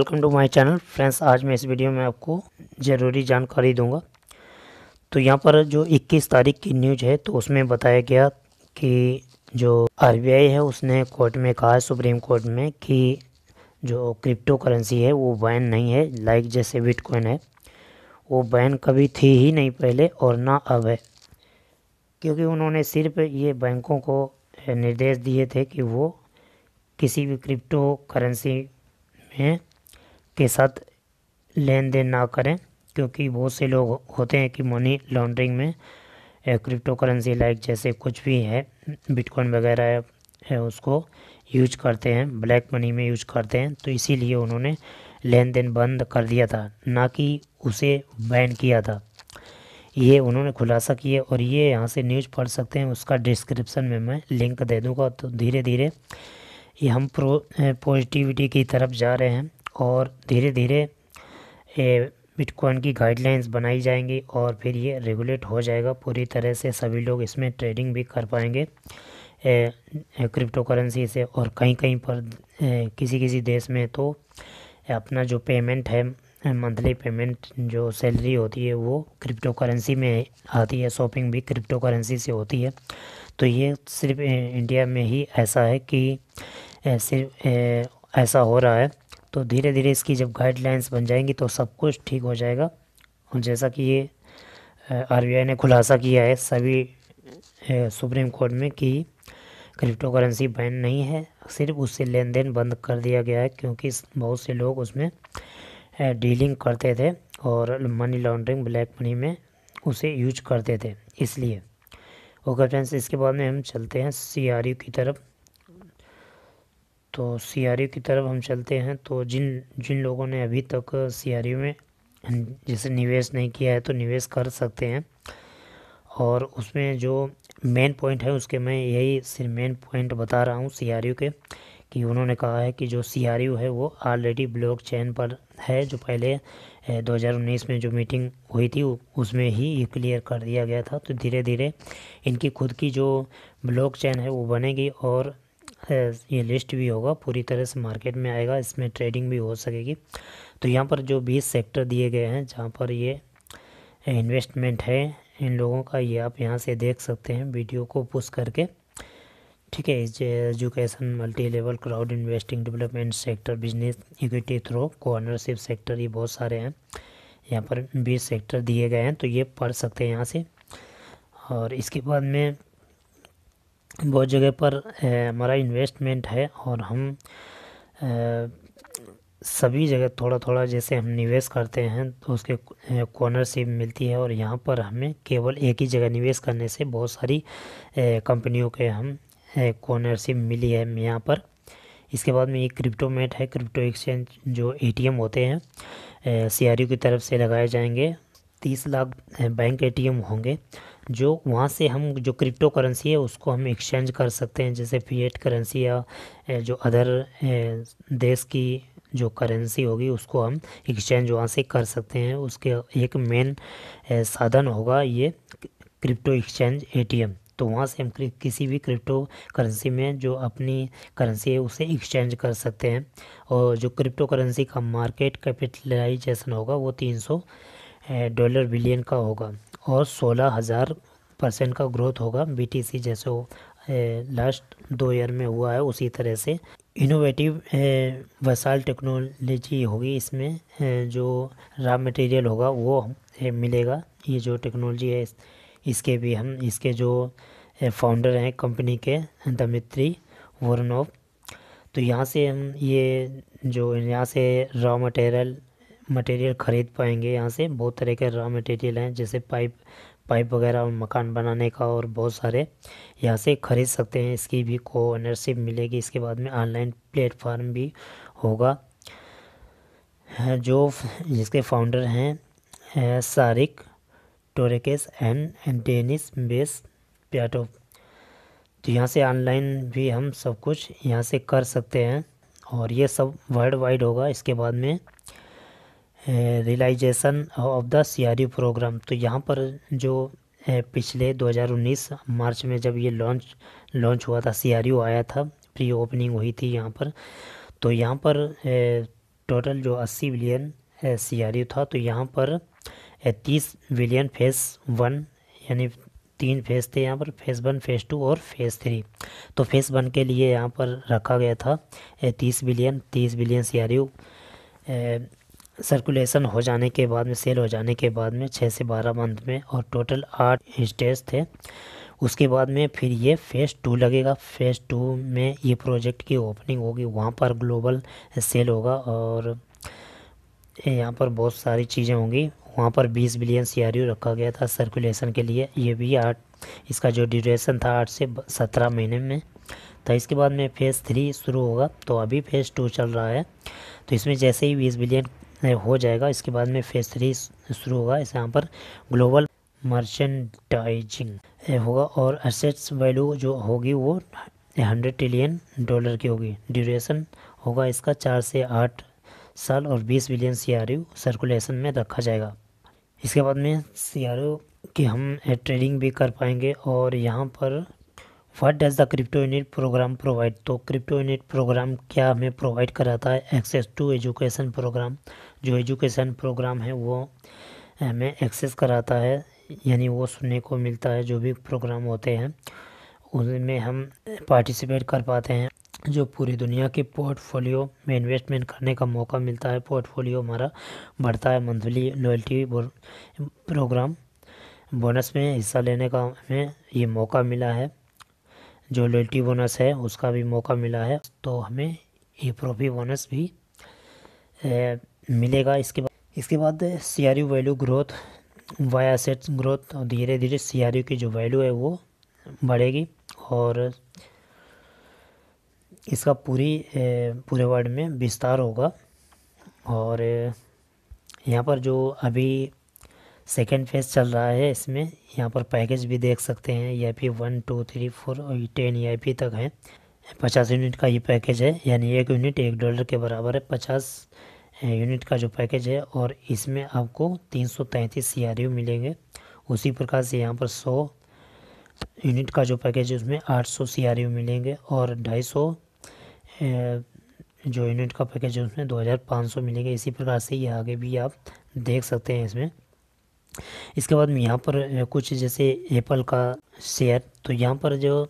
welcome to my channel friends आज मैं इस वीडियो में आपको ज़रूरी जानकारी दूंगा तो यहाँ पर जो 21 तारीख की न्यूज है तो उसमें बताया गया कि जो आरबीआई है उसने कोर्ट में कहा सुप्रीम कोर्ट में कि जो क्रिप्टो करेंसी है वो बैन नहीं है लाइक जैसे बिटकॉइन है वो बैन कभी थी ही नहीं पहले और ना अब है क्योंकि उन्होंने सिर्फ ये बैंकों को निर्देश दिए थे कि वो किसी भी क्रिप्टो करेंसी में के साथ लेन देन ना करें क्योंकि बहुत से लोग होते हैं कि मनी लॉन्ड्रिंग में क्रिप्टो करेंसी लाइक जैसे कुछ भी है बिटकॉइन वगैरह है, उसको यूज करते हैं ब्लैक मनी में यूज करते हैं तो इसीलिए उन्होंने लेन देन बंद कर दिया था ना कि उसे बैन किया था ये उन्होंने खुलासा किया और ये यहाँ से न्यूज़ पढ़ सकते हैं उसका डिस्क्रिप्शन में मैं लिंक दे दूँगा तो धीरे धीरे ये हम प्रो पॉजिटिविटी की तरफ जा रहे हैं और धीरे धीरे बिटकॉइन की गाइडलाइंस बनाई जाएंगी और फिर ये रेगुलेट हो जाएगा पूरी तरह से सभी लोग इसमें ट्रेडिंग भी कर पाएंगे क्रिप्टो करेंसी से और कहीं कहीं पर ए, किसी किसी देश में तो अपना जो पेमेंट है मंथली पेमेंट जो सैलरी होती है वो क्रिप्टो करेंसी में आती है शॉपिंग भी क्रिप्टो करेंसी से होती है तो ये सिर्फ इंडिया में ही ऐसा है कि सिर्फ ऐसा हो रहा है तो धीरे धीरे इसकी जब गाइडलाइंस बन जाएंगी तो सब कुछ ठीक हो जाएगा और जैसा कि ये आर ने खुलासा किया है सभी सुप्रीम कोर्ट में कि क्रिप्टो करेंसी बैन नहीं है सिर्फ उससे लेन देन बंद कर दिया गया है क्योंकि बहुत से लोग उसमें डीलिंग करते थे और मनी लॉन्ड्रिंग ब्लैक मनी में उसे यूज करते थे इसलिए ओके फ्रेंड्स इसके बाद में हम चलते हैं सी की तरफ तो सी की तरफ हम चलते हैं तो जिन जिन लोगों ने अभी तक सी में जैसे निवेश नहीं किया है तो निवेश कर सकते हैं और उसमें जो मेन पॉइंट है उसके मैं यही सिर्फ मेन पॉइंट बता रहा हूँ सी के कि उन्होंने कहा है कि जो सी है वो ऑलरेडी ब्लॉक चैन पर है जो पहले 2019 में जो मीटिंग हुई थी उसमें ही ये क्लियर कर दिया गया था तो धीरे धीरे इनकी खुद की जो ब्लॉक चैन है वो बनेगी और ये लिस्ट भी होगा पूरी तरह से मार्केट में आएगा इसमें ट्रेडिंग भी हो सकेगी तो यहाँ पर जो बीस सेक्टर दिए गए हैं जहाँ पर ये इन्वेस्टमेंट है इन लोगों का ये आप यहाँ से देख सकते हैं वीडियो को पुश करके ठीक है education multi level crowd investing development sector business equity through कॉर्नरशिप सेक्टर ये बहुत सारे हैं यहाँ पर बीस सेक्टर दिए गए हैं तो ये पढ़ सकते हैं यहाँ से और इसके बाद में बहुत जगह पर हमारा इन्वेस्टमेंट है और हम सभी जगह थोड़ा थोड़ा जैसे हम निवेश करते हैं तो उसके कॉर्नरशिप मिलती है और यहाँ पर हमें केवल एक ही जगह निवेश करने से बहुत सारी कंपनियों के हम कॉर्नरशिप मिली है यहाँ पर इसके बाद में ये क्रिप्टोमेट है क्रिप्टो एक्सचेंज जो एटीएम होते हैं सीआरयू की तरफ से लगाए जाएंगे तीस लाख बैंक एटीएम होंगे जो वहाँ से हम जो क्रिप्टो करेंसी है उसको हम एक्सचेंज कर सकते हैं जैसे फिएट करेंसी या जो अदर देश की जो करेंसी होगी उसको हम एक्सचेंज वहाँ से कर सकते हैं उसके एक मेन साधन होगा ये क्रिप्टो एक्सचेंज एटीएम तो वहाँ से हम किसी भी क्रिप्टो करेंसी में जो अपनी करेंसी है उसे एक्सचेंज कर सकते हैं और जो क्रिप्टो करेंसी का मार्केट कैपिटलाइजेशन होगा वो तीन सौ डॉलर बिलियन का होगा और सोलह हज़ार परसेंट का ग्रोथ होगा बीटीसी जैसे लास्ट दो ईयर में हुआ है उसी तरह से इनोवेटिव वसाल टेक्नोलॉजी होगी इसमें जो रॉ मटेरियल होगा वो मिलेगा ये जो टेक्नोलॉजी है इसके भी हम इसके जो फाउंडर हैं कंपनी के दमित्री वर्नोव तो यहाँ से हम ये जो यहाँ से रॉ मटेरियल मटेरियल ख़रीद पाएंगे यहाँ से बहुत तरह के रॉ मटेरियल हैं जैसे पाइप पाइप वगैरह और मकान बनाने का और बहुत सारे यहाँ से ख़रीद सकते हैं इसकी भी को ओनरशिप मिलेगी इसके बाद में ऑनलाइन प्लेटफार्म भी होगा जो जिसके फाउंडर हैं सारिक टोरेकेस एंड डेनिस बेस प्याटो तो यहाँ से ऑनलाइन भी हम सब कुछ यहाँ से कर सकते हैं और ये सब वर्ल्ड वाइड होगा इसके बाद में realisation of the CRU programme तो यहाँ पर जो पिछले 2019 मार्च में जब ये लॉन्च लॉन्च हुआ था सीआरयू आया था प्री ओपनिंग हुई थी यहाँ पर तो यहाँ पर टोटल जो 80 बिलियन सीआरयू था तो यहाँ पर तीस बिलियन फेस वन यानी तीन फेज़ थे यहाँ पर फेज़ वन फेज़ टू और फेज़ थ्री तो फेज़ वन के लिए यहाँ पर रखा गया था तीस बिलियन तीस बिलियन सी सर्कुलेशन हो जाने के बाद में सेल हो जाने के बाद में छः से बारह मंथ में और टोटल आठ स्टेज थे उसके बाद में फिर ये फेज़ टू लगेगा फेज़ टू में ये प्रोजेक्ट की ओपनिंग होगी वहाँ पर ग्लोबल सेल होगा और यहाँ पर बहुत सारी चीज़ें होंगी वहाँ पर 20 बिलियन सी रखा गया था सर्कुलेशन के लिए ये भी आठ इसका जो ड्यूरेशन था आठ से सत्रह महीने में तो इसके बाद में फ़ेज़ थ्री शुरू होगा तो अभी फ़ेज़ टू चल रहा है तो इसमें जैसे ही बीस बिलियन हो जाएगा इसके बाद में फेज थ्री शुरू होगा इस यहाँ पर ग्लोबल मर्चेंडाइजिंग होगा और असेट्स वैल्यू जो होगी वो हंड्रेड ट्रिलियन डॉलर की होगी ड्यूरेशन होगा इसका चार से आठ साल और बीस बिलियन सी सर्कुलेशन में रखा जाएगा इसके बाद में सी की हम ट्रेडिंग भी कर पाएंगे और यहाँ पर what does the crypto unit programme provide तो क्रिप्टो यूनिट प्रोग्राम क्या हमें प्रोवाइड कराता है एक्सेस टू एजुकेशन प्रोग्राम जो एजुकेशन प्रोग्राम है वो हमें एक्सेस कराता है यानी वो सुनने को मिलता है जो भी प्रोग्राम होते हैं उनमें हम पार्टिसिपेट कर पाते हैं जो पूरी दुनिया के पोर्टफोलियो में इन्वेस्टमेंट करने का मौका मिलता है पोर्टफोलियो हमारा बढ़ता है मंथली लॉयल्टी प्रोग्राम बोनस में हिस्सा लेने का हमें ये मौका मिला है जो लॉयल्टी बोनस है उसका भी मौका मिला है तो हमें ये प्रॉफी बोनस भी मिलेगा इसके बाद इसके बाद C R U value growth वाई एसेट्स ग्रोथ और धीरे धीरे सी आर यू की जो वैल्यू है वो बढ़ेगी और इसका पूरी पूरे वर्ल्ड में विस्तार होगा और यहाँ पर जो अभी सेकेंड फेज़ चल रहा है इसमें यहाँ पर पैकेज भी देख सकते हैं E I P one two three four और टेन ई आई पी तक है पचास यूनिट का ये पैकेज है यानी एक यूनिट एक डॉलर के बराबर है पचास यूनिट का जो पैकेज है और इसमें आपको तीन सौ तैंतीस सी मिलेंगे उसी प्रकार से यहाँ पर सौ यूनिट का जो पैकेज है उसमें आठ सौ सी मिलेंगे और ढाई सौ जो यूनिट का पैकेज है उसमें दो हज़ार पाँच सौ मिलेंगे इसी प्रकार से ये आगे भी आप देख सकते हैं इसमें इसके बाद यहाँ पर कुछ जैसे एप्पल का शेयर तो यहाँ पर जो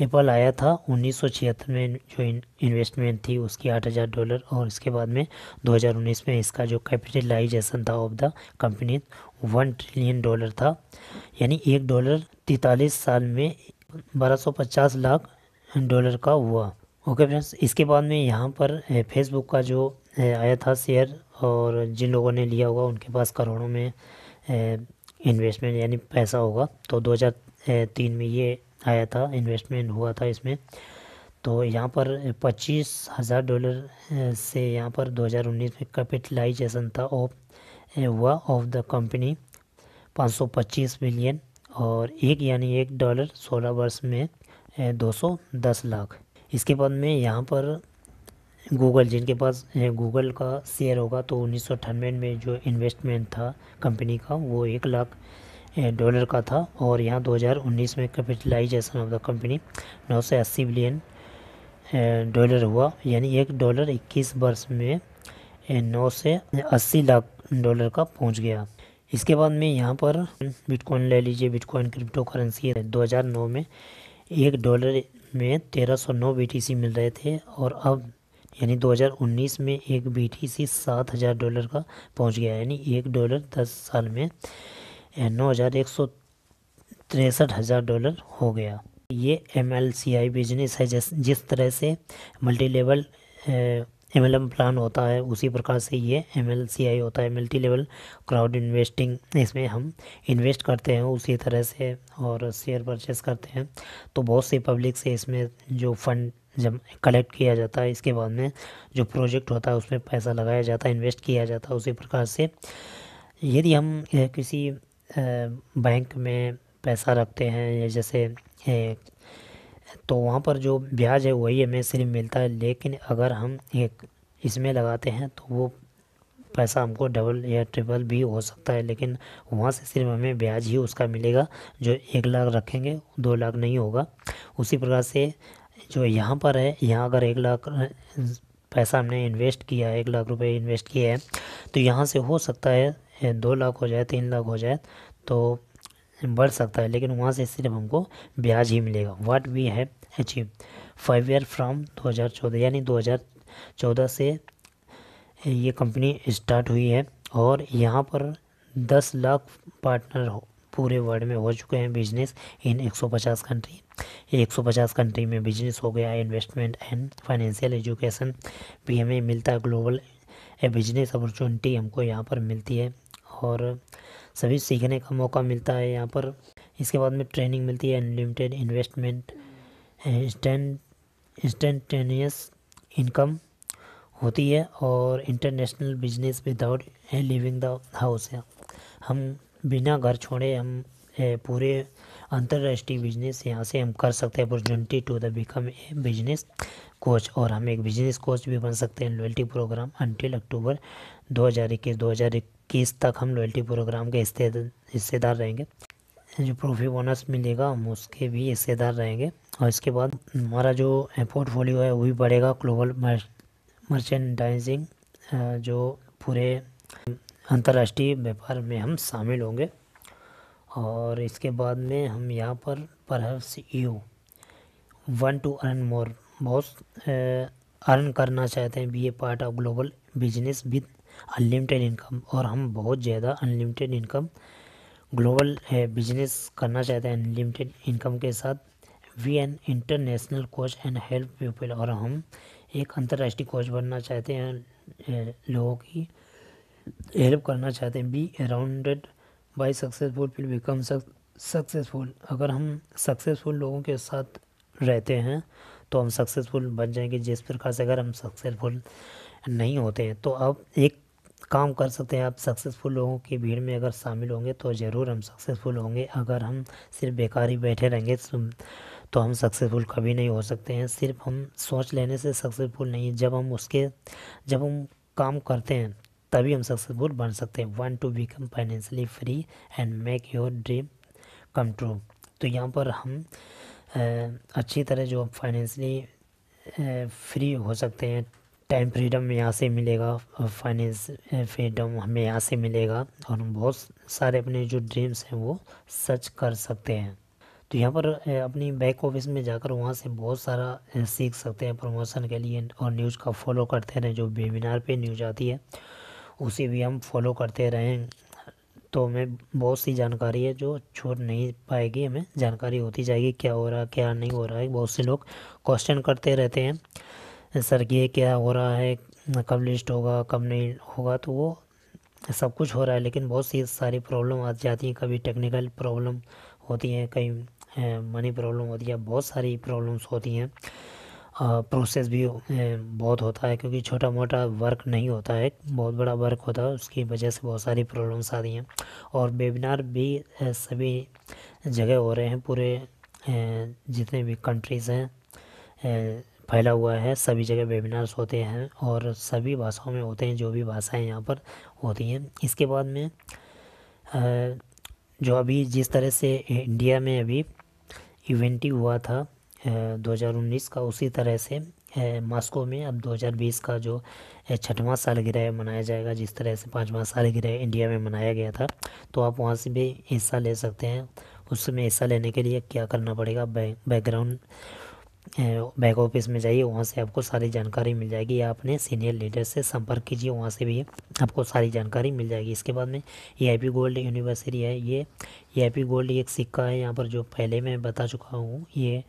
एप्पल आया था छिहत्तर में जो इन्वेस्टमेंट थी उसकी 8000 डॉलर और इसके बाद में 2019 में इसका जो कैपिटलाइजेशन था of the company one trillion dollar था यानी एक डॉलर तैतालीस साल में 1250 लाख डॉलर का हुआ ओके फ्रेंड्स इसके बाद में यहाँ पर फेसबुक का जो आया था शेयर और जिन लोगों ने लिया होगा उनके पास करोड़ों में इन्वेस्टमेंट यानी पैसा होगा तो तीन में ये आया था इन्वेस्टमेंट हुआ था इसमें तो यहाँ पर पच्चीस हज़ार डॉलर से यहाँ पर 2019 में कैपिटलाइजेशन था ऑफ हुआ ऑफ द कंपनी 525 मिलियन और एक यानी एक डॉलर 16 वर्ष में 210 लाख इसके बाद में यहाँ पर गूगल जिनके पास गूगल का शेयर होगा तो उन्नीस में जो इन्वेस्टमेंट था कंपनी का वो एक लाख डॉलर का था और यहाँ 2019 में capitalisation of the company 980 billion dollar हुआ यानी एक डॉलर 21 वर्ष में नौ से अस्सी लाख डॉलर का पहुँच गया इसके बाद में यहाँ पर बिटकॉइन ले लीजिए बिटकॉइन क्रिप्टो करेंसी नौ में एक डॉलर में 1309 बीटीसी मिल रहे थे और अब यानी 2019 में एक बीटीसी 7000 डॉलर का पहुंच गया यानी एक डॉलर 10 साल में नौ हज़ार एक सौ तिरसठ हज़ार डॉलर हो गया ये M L C I business है जिस जिस तरह से multi level M L M plan होता है उसी प्रकार से ये एम एल सी आई होता है मल्टी लेवल क्राउड इन्वेस्टिंग इसमें हम इन्वेस्ट करते हैं उसी तरह से और शेयर परचेस करते हैं तो बहुत से पब्लिक से इसमें जो फंड जब कलेक्ट किया जाता है इसके बाद में जो प्रोजेक्ट होता है उसमें पैसा लगाया जाता है इन्वेस्ट किया जाता है उसी प्रकार से यदि हम किसी बैंक में पैसा रखते हैं या जैसे तो वहाँ पर जो ब्याज है वही हमें सिर्फ मिलता है लेकिन अगर हम एक इसमें लगाते हैं तो वो पैसा हमको डबल या ट्रिपल भी हो सकता है लेकिन वहाँ से सिर्फ हमें ब्याज ही उसका मिलेगा जो एक लाख रखेंगे दो लाख नहीं होगा उसी प्रकार से जो यहाँ पर है यहाँ अगर एक लाख पैसा हमने इन्वेस्ट किया है एक लाख रुपए इन्वेस्ट किया है तो यहाँ से हो सकता है दो लाख हो जाए तीन लाख हो जाए तो बढ़ सकता है लेकिन वहाँ से सिर्फ हमको ब्याज ही मिलेगा what we have achieve five year from 2014 यानी 2014 से ये कंपनी स्टार्ट हुई है और यहाँ पर दस लाख पार्टनर हो पूरे वर्ल्ड में हो चुके हैं बिजनेस इन 150 कंट्री 150 कंट्री में बिजनेस हो गया इन्वेस्टमेंट एंड फाइनेंशियल एजुकेशन भी हमें मिलता है ग्लोबल बिजनेस अपॉर्चुनिटी हमको यहाँ पर मिलती है और सभी सीखने का मौका मिलता है यहाँ पर इसके बाद में ट्रेनिंग मिलती है unlimited investment instant instantaneous income होती है और international business without living the house हम बिना घर छोड़े हम पूरे अंतर्राष्ट्रीय बिजनेस यहाँ से हम कर सकते हैं opportunity to the become a business coach और हम एक बिजनेस कोच भी बन सकते हैं लॉयल्टी प्रोग्राम अनटिल अक्टूबर दो हज़ार इक्कीस दो हज़ार इक्कीस तक हम लॉयल्टी प्रोग्राम के हिस्सेदार रहेंगे जो प्रॉफिट बोनस मिलेगा हम उसके भी हिस्सेदार रहेंगे और इसके बाद हमारा जो पोर्टफोलियो है वो भी बढ़ेगा ग्लोबल मर्चेंडाइजिंग जो पूरे अंतर्राष्ट्रीय व्यापार में हम शामिल होंगे और इसके बाद में हम यहाँ पर परहर्स you want to earn more बहुत अर्न करना चाहते हैं be a part of global business with unlimited income और हम बहुत ज़्यादा अनलिमिटेड इनकम ग्लोबल बिजनेस करना चाहते हैं अनलिमिटेड इनकम के साथ we an international coach and help people और हम एक अंतर्राष्ट्रीय कोच बनना चाहते हैं लोगों की हेल्प करना चाहते हैं be arounded by successful fill become successful अगर हम सक्सेसफुल लोगों के साथ रहते हैं तो हम सक्सेसफुल बन जाएंगे जिस प्रकार से अगर हम सक्सेसफुल नहीं होते हैं तो अब एक काम कर सकते हैं आप सक्सेसफुल लोगों की भीड़ में अगर शामिल होंगे तो ज़रूर हम सक्सेसफुल होंगे अगर हम सिर्फ बेकार ही बैठे रहेंगे तो, तो हम सक्सेसफुल कभी नहीं हो सकते हैं सिर्फ हम सोच लेने से सक्सेसफुल नहीं है जब हम उसके जब हम काम करते हैं तभी हम सक्सेसफुल बन सकते हैं want to become financially free and make your dream come true तो यहाँ पर हम अच्छी तरह जो फाइनेंशली फ्री हो सकते हैं टाइम फ्रीडम यहाँ से मिलेगा फाइनेंस फ्रीडम eh, हमें यहाँ से मिलेगा और हम बहुत सारे अपने जो ड्रीम्स हैं वो सच कर सकते हैं तो यहाँ पर eh, अपनी बैक ऑफिस में जाकर वहाँ से बहुत सारा eh, सीख सकते हैं प्रमोशन के लिए और न्यूज़ का फॉलो करते रहें जो वेबिनार पे न्यूज आती है उसे भी हम फॉलो करते रहें तो हमें बहुत सी जानकारी है जो छोड़ नहीं पाएगी हमें जानकारी होती जाएगी क्या हो रहा है क्या नहीं हो रहा है बहुत से लोग क्वेश्चन करते रहते हैं सर ये क्या हो रहा है कब लिस्ट होगा कब नहीं होगा तो वो सब कुछ हो रहा है लेकिन बहुत सी सारी प्रॉब्लम आ जाती हैं कभी टेक्निकल प्रॉब्लम होती हैं कहीं मनी प्रॉब्लम होती है बहुत सारी प्रॉब्लम्स होती हैं प्रोसेस भी बहुत होता है क्योंकि छोटा मोटा वर्क नहीं होता है बहुत बड़ा वर्क होता है उसकी वजह से बहुत सारी प्रॉब्लम्स आती हैं और वेबिनार भी सभी जगह हो रहे हैं पूरे जितने भी कंट्रीज़ हैं फैला हुआ है सभी जगह वेबिनार्स होते हैं और सभी भाषाओं में होते हैं जो भी भाषाएं यहाँ पर होती हैं इसके बाद में जो अभी जिस तरह से इंडिया में अभी इवेंट ही हुआ था 2019 का उसी तरह से मास्को में अब 2020 का जो छठवां सालगिरह मनाया जाएगा जिस तरह से पाँचवा सालगिरह इंडिया में मनाया गया था तो आप वहाँ से भी हिस्सा ले सकते हैं उसमें हिस्सा लेने के लिए क्या करना पड़ेगा बैकग्राउंड बैक ऑफिस में जाइए वहाँ से आपको सारी जानकारी मिल जाएगी या अपने सीनियर लीडर से संपर्क कीजिए वहाँ से भी आपको सारी जानकारी मिल जाएगी इसके बाद में A I P gold university है ये ए आई पी गोल्ड एक सिक्का है यहाँ पर जो पहले मैं बता चुका हूँ ये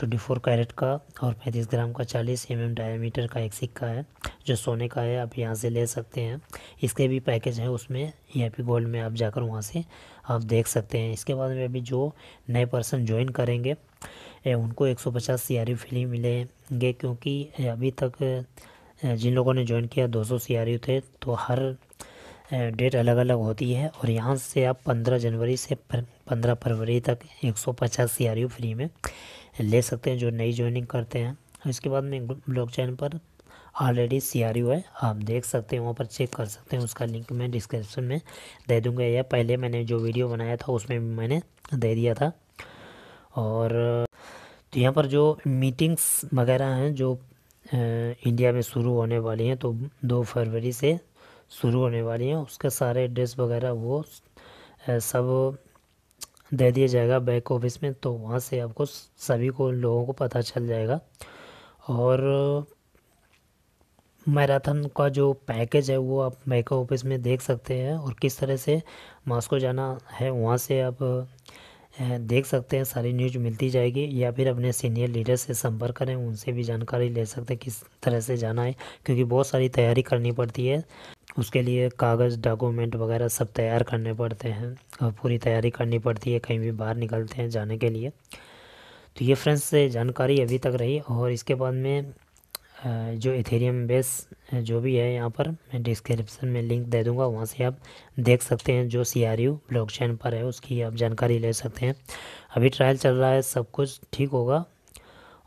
ट्वेंटी फोर कैरेट का और पैंतीस ग्राम का चालीस एम एम डायमीटर का एक सिक्का है जो सोने का है आप यहाँ से ले सकते हैं इसके भी पैकेज है उसमें पी e गोल्ड में आप जाकर वहाँ से आप देख सकते हैं इसके बाद में अभी जो नए पर्सन ज्वाइन करेंगे उनको एक सौ पचास सी आर फ्री मिलेंगे क्योंकि अभी तक जिन लोगों ने ज्वाइन किया दो सौ सी थे तो हर डेट अलग अलग होती है और यहाँ से आप पंद्रह जनवरी से पंद्रह फरवरी तक एक सौ पचास सी फ्री में ले सकते हैं जो नई ज्वाइनिंग करते हैं इसके बाद में ब्लॉक चैन पर ऑलरेडी सी है आप देख सकते हैं वहाँ पर चेक कर सकते हैं उसका लिंक मैं डिस्क्रिप्शन में दे दूँगा या पहले मैंने जो वीडियो बनाया था उसमें भी मैंने दे दिया था और तो यहाँ पर जो मीटिंग्स वगैरह हैं जो इंडिया में शुरू होने वाली हैं तो दो फरवरी से शुरू होने वाली हैं उसके सारे एड्रेस वगैरह वो सब दे दिया जाएगा बैक ऑफिस में तो वहाँ से आपको सभी को लोगों को पता चल जाएगा और मैराथन का जो पैकेज है वो आप बैक ऑफिस में देख सकते हैं और किस तरह से मास्को जाना है वहाँ से आप देख सकते हैं सारी न्यूज मिलती जाएगी या फिर अपने सीनियर लीडर से संपर्क करें उनसे भी जानकारी ले सकते हैं किस तरह से जाना है क्योंकि बहुत सारी तैयारी करनी पड़ती है उसके लिए कागज़ डॉक्यूमेंट वगैरह सब तैयार करने पड़ते हैं और पूरी तैयारी करनी पड़ती है कहीं भी बाहर निकलते हैं जाने के लिए तो ये फ्रेंड्स से जानकारी अभी तक रही और इसके बाद में जो इथेरियम बेस जो भी है यहाँ पर मैं डिस्क्रिप्शन में लिंक दे दूँगा वहाँ से आप देख सकते हैं जो C R U blockchain पर है उसकी आप जानकारी ले सकते हैं अभी ट्रायल चल रहा है सब कुछ ठीक होगा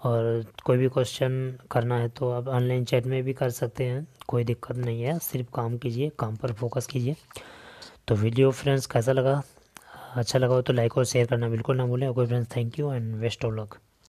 और कोई भी क्वेश्चन करना है तो आप ऑनलाइन चैट में भी कर सकते हैं कोई दिक्कत नहीं है सिर्फ काम कीजिए काम पर फोकस कीजिए तो वीडियो फ्रेंड्स कैसा लगा अच्छा लगा हो तो लाइक और शेयर करना बिल्कुल ना भूलें okay friends thank you and best of luck